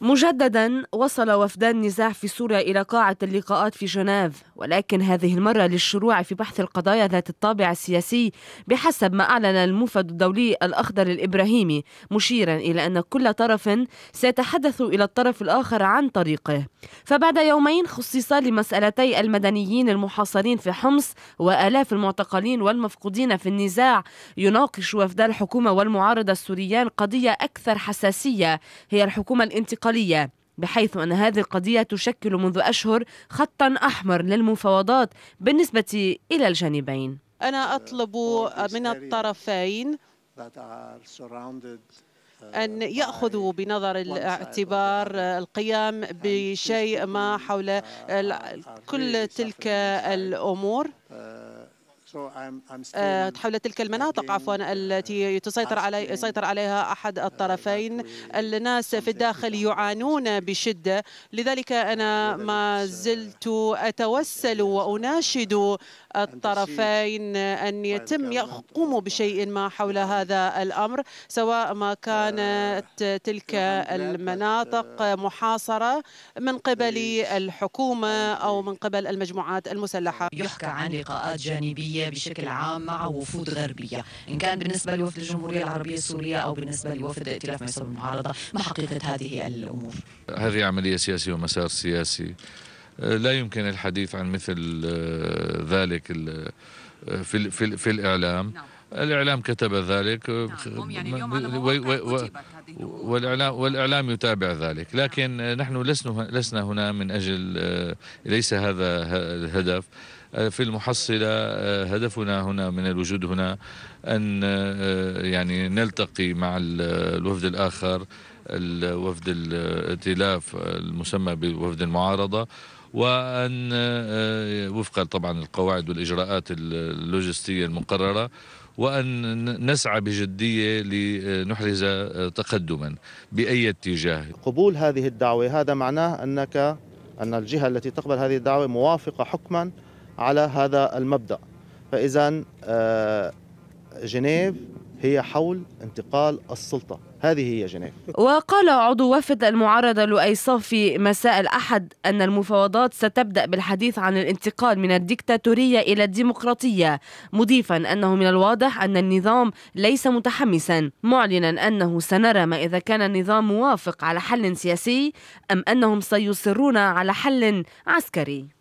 مجددا وصل وفدان نزاع في سوريا إلى قاعة اللقاءات في جنيف ولكن هذه المرة للشروع في بحث القضايا ذات الطابع السياسي بحسب ما أعلن الموفد الدولي الأخضر الإبراهيمي مشيرا إلى أن كل طرف سيتحدث إلى الطرف الآخر عن طريقه فبعد يومين خصصا لمسألتي المدنيين المحاصرين في حمص وآلاف المعتقلين والمفقودين في النزاع يناقش وفدان الحكومة والمعارضة السوريان قضية أكثر حساسية هي الحكومة الانتقالية الانتقالية بحيث أن هذه القضية تشكل منذ أشهر خطا أحمر للمفاوضات بالنسبة إلى الجانبين أنا أطلب من الطرفين أن يأخذوا بنظر الاعتبار القيام بشيء ما حول كل تلك الأمور آه، حول تلك المناطق عفوا التي تسيطر علي يسيطر عليها أحد الطرفين الناس في الداخل يعانون بشدة لذلك أنا ما uh, زلت أتوسل وأناشد الطرفين أن يتم يقوموا بشيء ما حول هذا الأمر سواء ما uh, كانت تلك المناطق uh, محاصرة من قبل الحكومة أو من قبل المجموعات المسلحة يحكى عن لقاءات جانبية السوريه بشكل عام مع وفود غربية إن كان بالنسبة لوفد الجمهورية العربية السورية أو بالنسبة لوفد ائتلاف مصر المعارضة ما حقيقة هذه الأمور هذه عملية سياسية ومسار سياسي آه، لا يمكن الحديث عن مثل آه، ذلك آه، في, في, في الإعلام نعم. الإعلام كتب ذلك نعم، يعني اليوم على والإعلام, والإعلام يتابع ذلك نعم. لكن نحن لسنا, لسنا هنا من أجل آه، ليس هذا الهدف آه، في المحصلة آه، هدفنا هنا من الوجود هنا أن يعني نلتقي مع الوفد الآخر الوفد الائتلاف المسمى بوفد المعارضة وأن وفقا طبعا القواعد والإجراءات اللوجستية المقررة وأن نسعى بجدية لنحرز تقدما بأي اتجاه قبول هذه الدعوة هذا معناه أنك أن الجهة التي تقبل هذه الدعوة موافقة حكما على هذا المبدأ فإذا آه، جنيف هي حول انتقال السلطة هذه هي جنيف وقال عضو وفد المعارضة لؤي صافي مساء الأحد أن المفاوضات ستبدأ بالحديث عن الانتقال من الدكتاتورية إلى الديمقراطية مضيفا أنه من الواضح أن النظام ليس متحمسا معلنا أنه سنرى ما إذا كان النظام موافق على حل سياسي أم أنهم سيصرون على حل عسكري